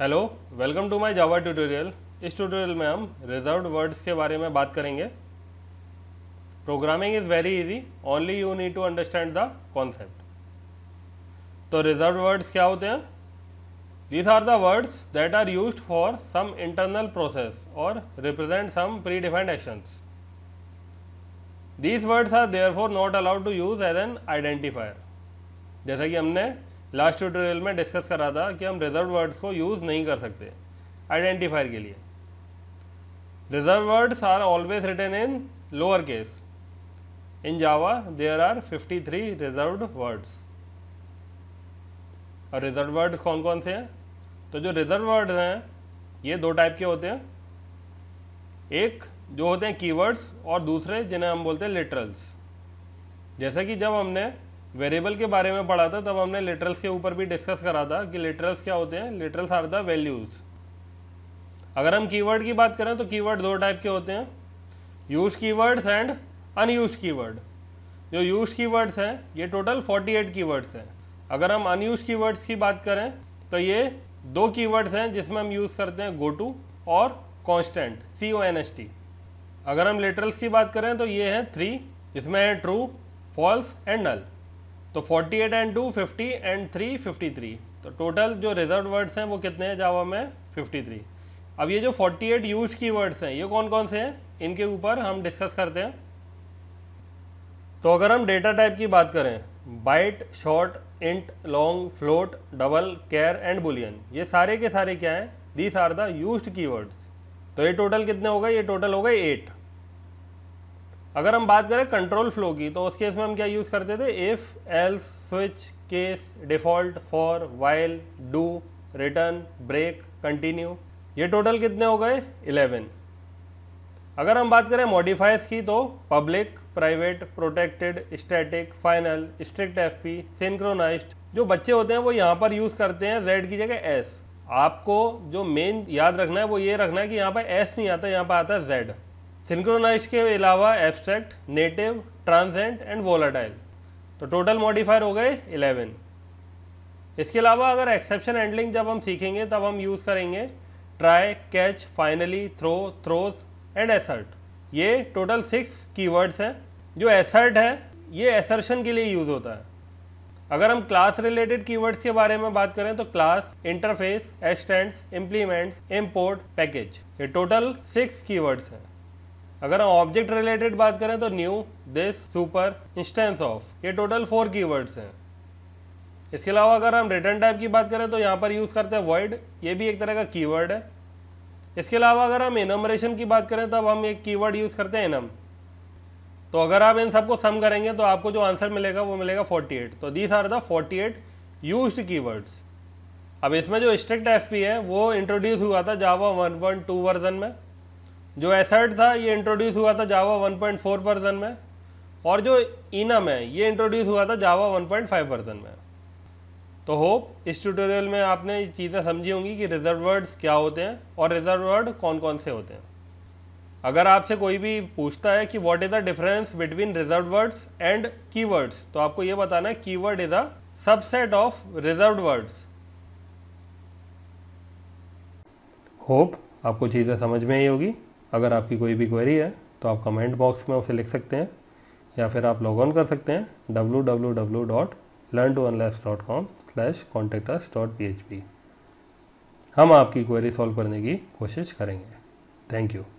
hello welcome to my Java tutorial इस tutorial में हम रिजर्व्ड वर्ड्स के बारे में बात करेंगे programming is very easy only you need to understand the concept तो रिजर्व वर्ड्स क्या होते हैं these are the words that are use for some internal process और represent some predefined actions these words are there not allowed to use as an identifier जैसा कि हमने last tutorial में discuss करा था कि हम रिजर्व वर्ड्स को यूज़ नहीं कर सकते आइडेंटिफायर के लिए reserve words are always return in lower case in Java there are 53 reserve words और रिजर्व वर्ड कौन कौन से हैं तो जो रिजर्व वर्ड्स हैं ये दो टाइप के होते हैं एक जो होते हैं कीवर्ड्स और दूसरे जिन्हें हम बोलते हैं लिटरल्स जैसे कि जब हमने वेरिएबल के बारे में पढ़ा था तब हमने लेटरल्स के ऊपर भी डिस्कस करा था कि लेटरल्स क्या होते हैं लेटरल्स आर द वैल्यूज़ अगर हम कीवर्ड की बात करें तो कीवर्ड दो टाइप के होते हैं use keywords and unuse keyword जो यूज कीवर्ड्स हैं ये टोटल 48 कीवर्ड्स हैं अगर हम अनयूज कीवर्ड्स की बात करें तो ये दो कीवर्ड्स हैं जिसमें हम यूज़ करते हैं गो टू और constant C O N S T अगर हम लेटरल्स की बात करें तो ये हैं थ्री जिसमें है ट्रू फॉल्स एंड नल तो 48 and two fifty and three fifty तो टोटल जो रिजर्व वर्ड्स हैं वो कितने हैं जावा में 53 अब ये जो 48 यूज की वर्ड्स हैं ये कौन कौन से हैं इनके ऊपर हम डिस्कस करते हैं तो अगर हम डेटा टाइप की बात करें byte short int long float double char and boolean ये सारे के सारे क्या हैं these are the use keywords तो ये टोटल कितने होगा ये टोटल होगा एट अगर हम बात करें कंट्रोल फ्लो की तो उस केस में हम क्या यूज़ करते थे if else switch case default for while do return break continue ये टोटल कितने हो गए 11 अगर हम बात करें मॉडिफाइज की तो public private protected static final strictfp synchronize जो बच्चे होते हैं वो यहाँ पर यूज़ करते हैं जेड की जगह एस आपको जो मेन याद रखना है वो ये रखना है कि यहाँ पर एस नहीं आता यहाँ पर आता है जेड सिंक्रोनाइज के अलावा abstract native transient and volatile तो टोटल मॉडिफायर हो गए 11 इसके अलावा अगर एक्सेप्शन हैंडलिंग जब हम सीखेंगे तब हम यूज़ करेंगे try catch finally throw throws and assert ये टोटल सिक्स कीवर्ड्स हैं जो एसर्ट है ये एसर्शन के लिए यूज़ होता है अगर हम क्लास रिलेटेड कीवर्ड्स के बारे में बात करें तो class interface extends implements import package ये टोटल सिक्स कीवर्ड्स हैं अगर हम ऑब्जेक्ट रिलेटेड बात करें तो new this super instance of ये टोटल फोर कीवर्ड्स हैं इसके अलावा अगर हम रिटर्न टाइप की बात करें तो यहाँ पर यूज़ करते हैं वर्ड ये भी एक तरह का कीवर्ड है इसके अलावा अगर हम इनमरेशन की बात करें तो अब हम एक कीवर्ड यूज़ करते हैं इनम तो अगर आप इन सबको सम करेंगे तो आपको जो आंसर मिलेगा वो मिलेगा 48 तो these are the 48 use keywords अब इसमें जो स्ट्रिक्ट एफ है वो इंट्रोड्यूस हुआ था जावा 1.2 वर्जन में जो एसर्ट था ये इंट्रोड्यूस हुआ था जावा 1.4 वर्जन में और जो इनम है ये इंट्रोड्यूस हुआ था जावा 1.5 वर्जन में तो होप इस ट्यूटोरियल में आपने ये चीज़ें समझी होंगी कि रिजर्व वर्ड्स क्या होते हैं और रिजर्व वर्ड कौन कौन से होते हैं अगर आपसे कोई भी पूछता है कि what is the difference between reserve words and words तो आपको ये बताना है word is a subset of reserve words hope आपको चीज़ें समझ में आई होगी अगर आपकी कोई भी क्वेरी है तो आप कमेंट बॉक्स में उसे लिख सकते हैं या फिर आप लॉग ऑन कर सकते हैं W W W dot learn to अनलैब्स dot com slash contacts dot P H P हम आपकी क्वेरी सॉल्व करने की कोशिश करेंगे थैंक यू